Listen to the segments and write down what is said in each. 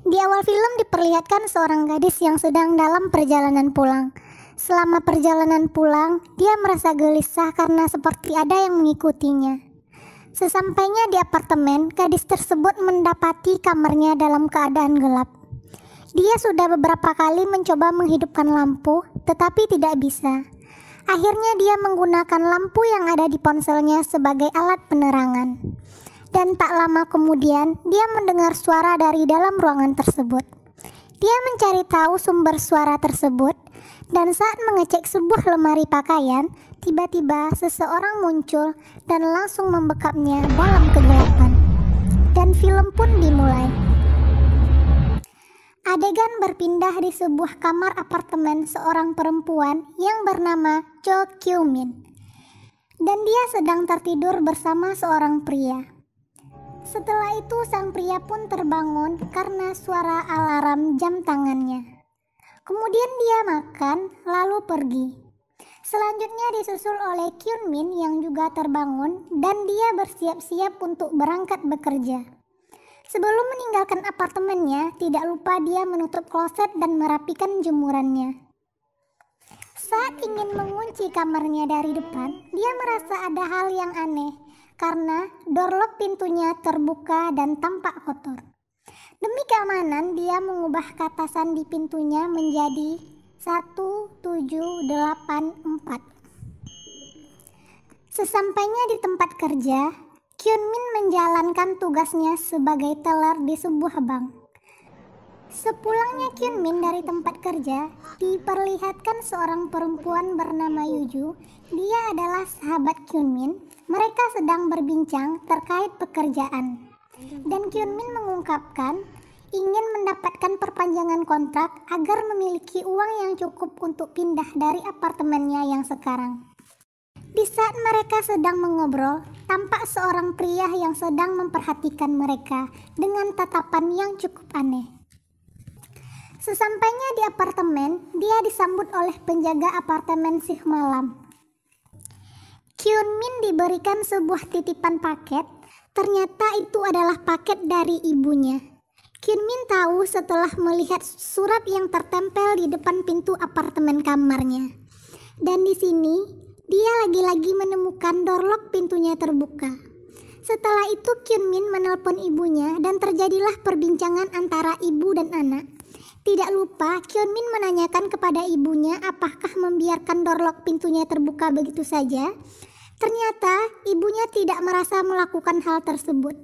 Di awal film diperlihatkan seorang gadis yang sedang dalam perjalanan pulang. Selama perjalanan pulang, dia merasa gelisah karena seperti ada yang mengikutinya. Sesampainya di apartemen, gadis tersebut mendapati kamarnya dalam keadaan gelap. Dia sudah beberapa kali mencoba menghidupkan lampu, tetapi tidak bisa. Akhirnya, dia menggunakan lampu yang ada di ponselnya sebagai alat penerangan dan tak lama kemudian dia mendengar suara dari dalam ruangan tersebut. Dia mencari tahu sumber suara tersebut, dan saat mengecek sebuah lemari pakaian, tiba-tiba seseorang muncul dan langsung membekapnya dalam kegelapan. Dan film pun dimulai. Adegan berpindah di sebuah kamar apartemen seorang perempuan yang bernama Cho Kyu Min Dan dia sedang tertidur bersama seorang pria. Setelah itu sang pria pun terbangun karena suara alarm jam tangannya. Kemudian dia makan lalu pergi. Selanjutnya disusul oleh Kyun Min yang juga terbangun dan dia bersiap-siap untuk berangkat bekerja. Sebelum meninggalkan apartemennya, tidak lupa dia menutup kloset dan merapikan jemurannya. Saat ingin mengunci kamarnya dari depan, dia merasa ada hal yang aneh karena door lock pintunya terbuka dan tampak kotor. Demi keamanan, dia mengubah kata sandi pintunya menjadi 1784. Sesampainya di tempat kerja, Kyun Min menjalankan tugasnya sebagai teller di sebuah bank. Sepulangnya Kyun Min dari tempat kerja, diperlihatkan seorang perempuan bernama Yuju. Dia adalah sahabat Kyun Min mereka sedang berbincang terkait pekerjaan. Dan Kyun Min mengungkapkan ingin mendapatkan perpanjangan kontrak agar memiliki uang yang cukup untuk pindah dari apartemennya yang sekarang. Di saat mereka sedang mengobrol, tampak seorang pria yang sedang memperhatikan mereka dengan tatapan yang cukup aneh. Sesampainya di apartemen, dia disambut oleh penjaga apartemen sih malam. Kyun Min diberikan sebuah titipan paket. Ternyata itu adalah paket dari ibunya. Kyun Min tahu setelah melihat surat yang tertempel di depan pintu apartemen kamarnya. Dan di sini, dia lagi-lagi menemukan lock pintunya terbuka. Setelah itu Kyun Min menelpon ibunya dan terjadilah perbincangan antara ibu dan anak. Tidak lupa Kyun Min menanyakan kepada ibunya apakah membiarkan lock pintunya terbuka begitu saja Ternyata ibunya tidak merasa melakukan hal tersebut.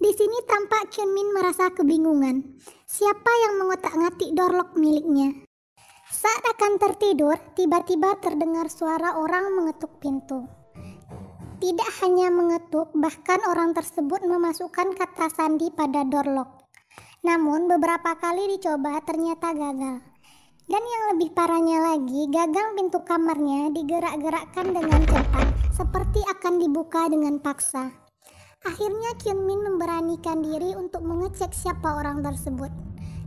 Di sini tampak Min merasa kebingungan. Siapa yang mengotak-ngatik dorlok miliknya? Saat akan tertidur, tiba-tiba terdengar suara orang mengetuk pintu. Tidak hanya mengetuk, bahkan orang tersebut memasukkan kata sandi pada dorlok. Namun beberapa kali dicoba ternyata gagal. Dan yang lebih parahnya lagi, gagang pintu kamarnya digerak-gerakkan dengan cepat seperti akan dibuka dengan paksa. Akhirnya Kyunmin memberanikan diri untuk mengecek siapa orang tersebut.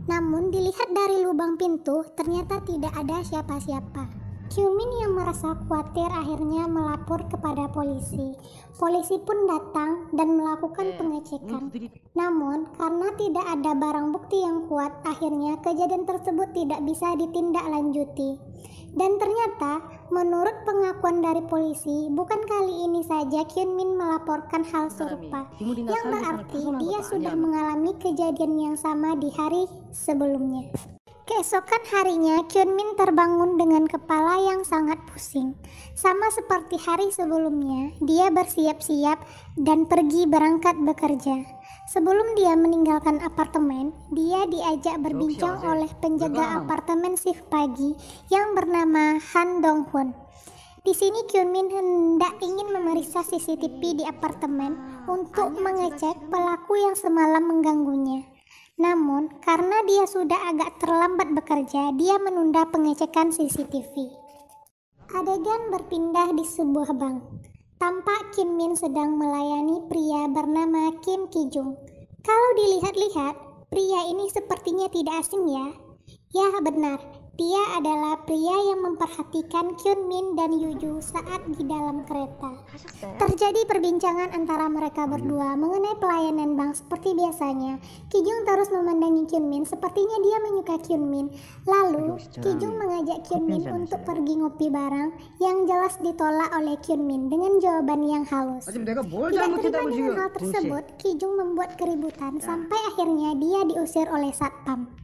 Namun dilihat dari lubang pintu, ternyata tidak ada siapa-siapa. Kyumin yang merasa khawatir akhirnya melapor kepada polisi. Polisi pun datang dan melakukan eh, pengecekan. Namun, karena tidak ada barang bukti yang kuat, akhirnya kejadian tersebut tidak bisa ditindaklanjuti. Dan ternyata, menurut pengakuan dari polisi, bukan kali ini saja Kyun Min melaporkan hal nah, serupa, yang berarti dia sudah mengalami kejadian yang sama di hari sebelumnya. Keesokan harinya, Kyun Min terbangun dengan kepala yang sangat pusing. Sama seperti hari sebelumnya, dia bersiap-siap dan pergi berangkat bekerja. Sebelum dia meninggalkan apartemen, dia diajak berbincang oleh penjaga apartemen shift pagi yang bernama Han Dong-hun. Di sini Min hendak ingin memeriksa CCTV di apartemen ah, untuk mengecek pelaku yang semalam mengganggunya. Namun, karena dia sudah agak terlambat bekerja, dia menunda pengecekan CCTV. Adegan berpindah di sebuah bank. Tampak Kim Min sedang melayani pria bernama Kim Ki Jung. Kalau dilihat-lihat, pria ini sepertinya tidak asing ya. Ya benar, dia adalah pria yang memperhatikan Kyun Min dan Yuju saat di dalam kereta. Terjadi perbincangan antara mereka berdua mengenai pelayanan bank seperti biasanya. Kijung terus memandangi Kyun Min, sepertinya dia menyuka Kyun Min. Lalu, Kijung mengajak Kyun Min untuk pergi ngopi bareng yang jelas ditolak oleh Kyun Min dengan jawaban yang halus. Tidak terima dengan hal tersebut, Kijung membuat keributan ah. sampai akhirnya dia diusir oleh satpam.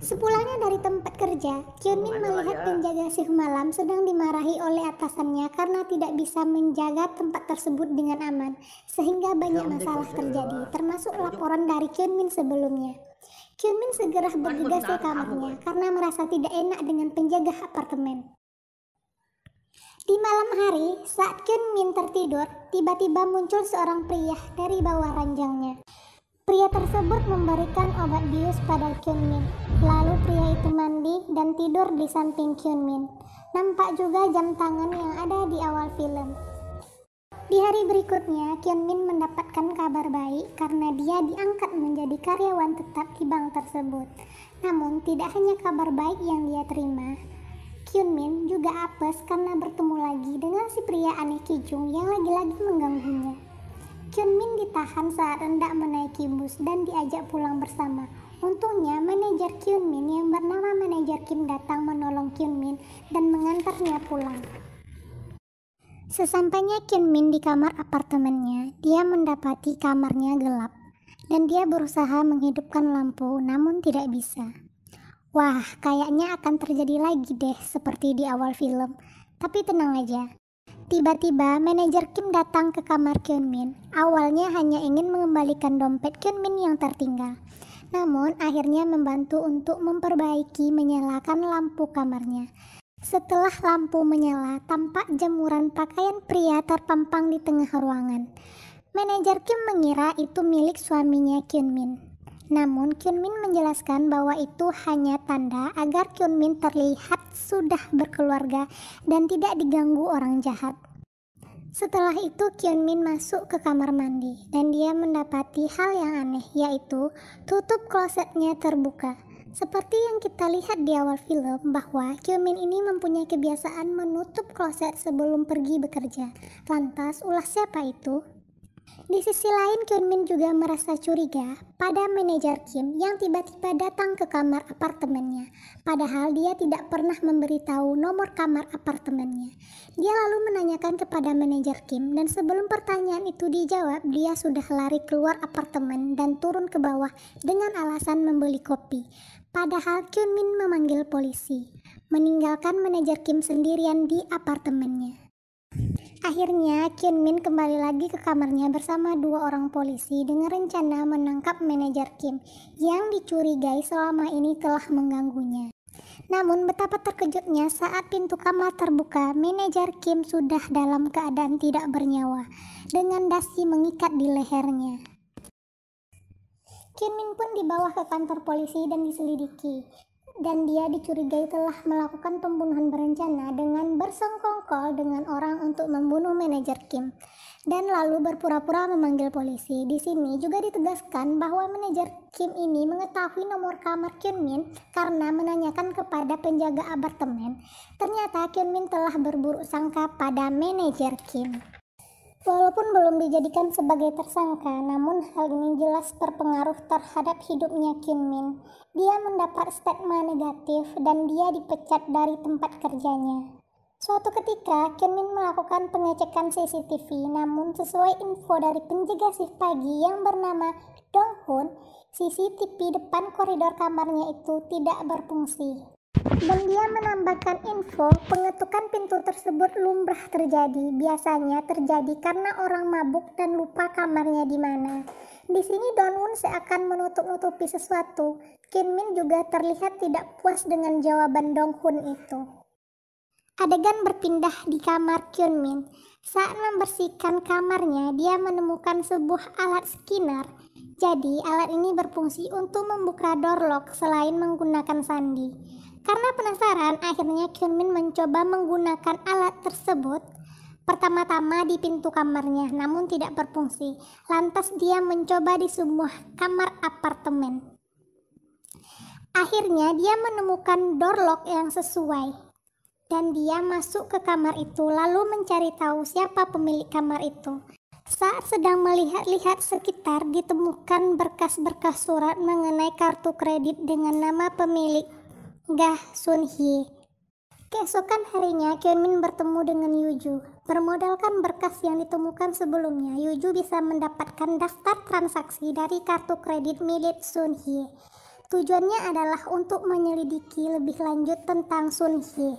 Sepulangnya dari tempat kerja, Kyunmin melihat ya? penjaga shift malam sedang dimarahi oleh atasannya karena tidak bisa menjaga tempat tersebut dengan aman, sehingga ya banyak masalah terjadi, termasuk laporan dari Kyunmin sebelumnya. Kyunmin segera bergegas ke kamarnya karena merasa tidak enak dengan penjaga apartemen. Di malam hari, saat Kyunmin tertidur, tiba-tiba muncul seorang pria dari bawah ranjangnya. Pria tersebut memberikan obat bius pada Kyun Min. Lalu pria itu mandi dan tidur di samping Kyun Min. Nampak juga jam tangan yang ada di awal film. Di hari berikutnya, Kyun Min mendapatkan kabar baik karena dia diangkat menjadi karyawan tetap di bank tersebut. Namun, tidak hanya kabar baik yang dia terima, Kyun Min juga apes karena bertemu lagi dengan si pria aneh Kijung yang lagi-lagi mengganggunya. Chun Min ditahan saat hendak menaiki bus dan diajak pulang bersama. Untungnya, manajer Kyun Min yang bernama manajer Kim datang menolong Kyun Min dan mengantarnya pulang. Sesampainya Kyun Min di kamar apartemennya, dia mendapati kamarnya gelap dan dia berusaha menghidupkan lampu namun tidak bisa. Wah, kayaknya akan terjadi lagi deh seperti di awal film. Tapi tenang aja, Tiba-tiba manajer Kim datang ke kamar Kyunmin. Awalnya hanya ingin mengembalikan dompet Kyunmin yang tertinggal. Namun akhirnya membantu untuk memperbaiki menyalakan lampu kamarnya. Setelah lampu menyala, tampak jemuran pakaian pria terpampang di tengah ruangan. Manajer Kim mengira itu milik suaminya Kyunmin. Namun Kyunmin menjelaskan bahwa itu hanya tanda agar Kyunmin terlihat sudah berkeluarga dan tidak diganggu orang jahat. Setelah itu Kyunmin masuk ke kamar mandi dan dia mendapati hal yang aneh yaitu tutup klosetnya terbuka. Seperti yang kita lihat di awal film bahwa Kyunmin ini mempunyai kebiasaan menutup kloset sebelum pergi bekerja. Lantas ulah siapa itu? Di sisi lain, Min juga merasa curiga pada manajer Kim yang tiba-tiba datang ke kamar apartemennya, padahal dia tidak pernah memberitahu nomor kamar apartemennya. Dia lalu menanyakan kepada manajer Kim dan sebelum pertanyaan itu dijawab, dia sudah lari keluar apartemen dan turun ke bawah dengan alasan membeli kopi. Padahal Min memanggil polisi, meninggalkan manajer Kim sendirian di apartemennya. Akhirnya, Kyun Min kembali lagi ke kamarnya bersama dua orang polisi dengan rencana menangkap manajer Kim yang dicurigai selama ini telah mengganggunya. Namun betapa terkejutnya saat pintu kamar terbuka, manajer Kim sudah dalam keadaan tidak bernyawa dengan dasi mengikat di lehernya. Kim Min pun dibawa ke kantor polisi dan diselidiki dan dia dicurigai telah melakukan pembunuhan berencana dengan bersengkongkol dengan orang untuk membunuh manajer Kim dan lalu berpura-pura memanggil polisi. Di sini juga ditegaskan bahwa manajer Kim ini mengetahui nomor kamar Kyunmin karena menanyakan kepada penjaga apartemen. Ternyata Kyunmin telah berburuk sangka pada manajer Kim. Walaupun belum dijadikan sebagai tersangka, namun hal ini jelas berpengaruh terhadap hidupnya Kim Min. Dia mendapat stigma negatif dan dia dipecat dari tempat kerjanya. Suatu ketika, Kim Min melakukan pengecekan CCTV, namun sesuai info dari penjaga shift pagi yang bernama Dong Hoon, CCTV depan koridor kamarnya itu tidak berfungsi. Dan dia menambahkan info, pengetukan pintu tersebut lumrah terjadi. Biasanya terjadi karena orang mabuk dan lupa kamarnya di mana. Di sini Don Won seakan menutup-nutupi sesuatu. Kim Min juga terlihat tidak puas dengan jawaban Dong Hun itu. Adegan berpindah di kamar Kyun Min. Saat membersihkan kamarnya, dia menemukan sebuah alat skinner. Jadi, alat ini berfungsi untuk membuka door lock selain menggunakan sandi. Karena penasaran, akhirnya Kyunmin mencoba menggunakan alat tersebut pertama-tama di pintu kamarnya, namun tidak berfungsi. Lantas dia mencoba di sebuah kamar apartemen. Akhirnya dia menemukan door lock yang sesuai dan dia masuk ke kamar itu lalu mencari tahu siapa pemilik kamar itu. Saat sedang melihat-lihat sekitar ditemukan berkas-berkas surat mengenai kartu kredit dengan nama pemilik Gah Sun Hee. Keesokan harinya, Min bertemu dengan Yuju. Bermodalkan berkas yang ditemukan sebelumnya, Yuju bisa mendapatkan daftar transaksi dari kartu kredit milik Sun Hee. Tujuannya adalah untuk menyelidiki lebih lanjut tentang Sun Hee.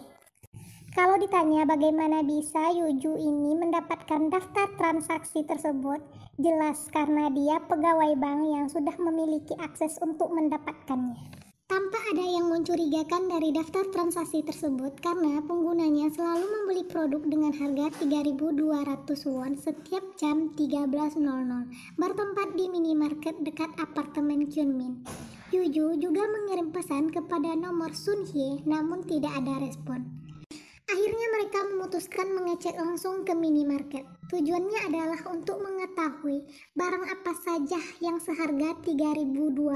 Kalau ditanya bagaimana bisa Yuju ini mendapatkan daftar transaksi tersebut, jelas karena dia pegawai bank yang sudah memiliki akses untuk mendapatkannya tanpa ada yang mencurigakan dari daftar transaksi tersebut karena penggunanya selalu membeli produk dengan harga 3.200 won setiap jam 13.00 bertempat di minimarket dekat apartemen Kyunmin. Yuju juga mengirim pesan kepada nomor Sunhye namun tidak ada respon. Akhirnya mereka memutuskan mengecek langsung ke minimarket. Tujuannya adalah untuk mengetahui barang apa saja yang seharga 3.200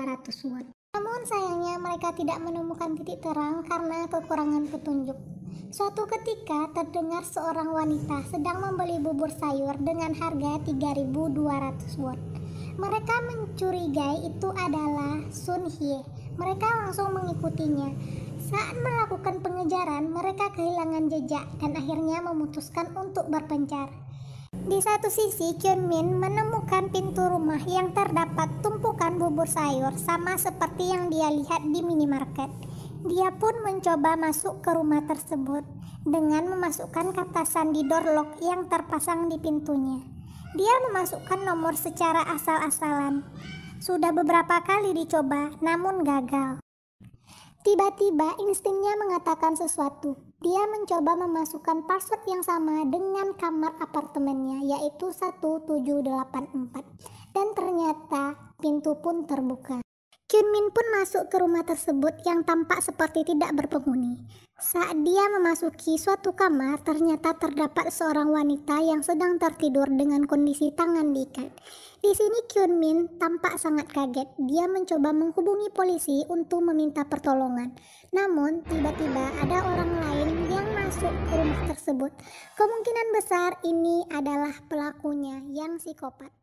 won. Namun sayangnya mereka tidak menemukan titik terang karena kekurangan petunjuk. Suatu ketika terdengar seorang wanita sedang membeli bubur sayur dengan harga 3.200 won. Mereka mencurigai itu adalah Sun Hye. Mereka langsung mengikutinya. Saat melakukan pengejaran, mereka kehilangan jejak dan akhirnya memutuskan untuk berpencar. Di satu sisi, Kyun Min menemukan pintu rumah yang terdapat tumpukan bubur sayur sama seperti yang dia lihat di minimarket. Dia pun mencoba masuk ke rumah tersebut dengan memasukkan kata sandi door lock yang terpasang di pintunya. Dia memasukkan nomor secara asal-asalan. Sudah beberapa kali dicoba, namun gagal. Tiba-tiba instingnya mengatakan sesuatu. Dia mencoba memasukkan password yang sama dengan kamar apartemennya yaitu 1784 dan ternyata pintu pun terbuka. Kyunmin pun masuk ke rumah tersebut yang tampak seperti tidak berpenghuni. Saat dia memasuki suatu kamar, ternyata terdapat seorang wanita yang sedang tertidur dengan kondisi tangan diikat. Di sini Kyunmin tampak sangat kaget. Dia mencoba menghubungi polisi untuk meminta pertolongan. Namun, tiba-tiba ada orang lain yang masuk ke rumah tersebut. Kemungkinan besar ini adalah pelakunya yang psikopat.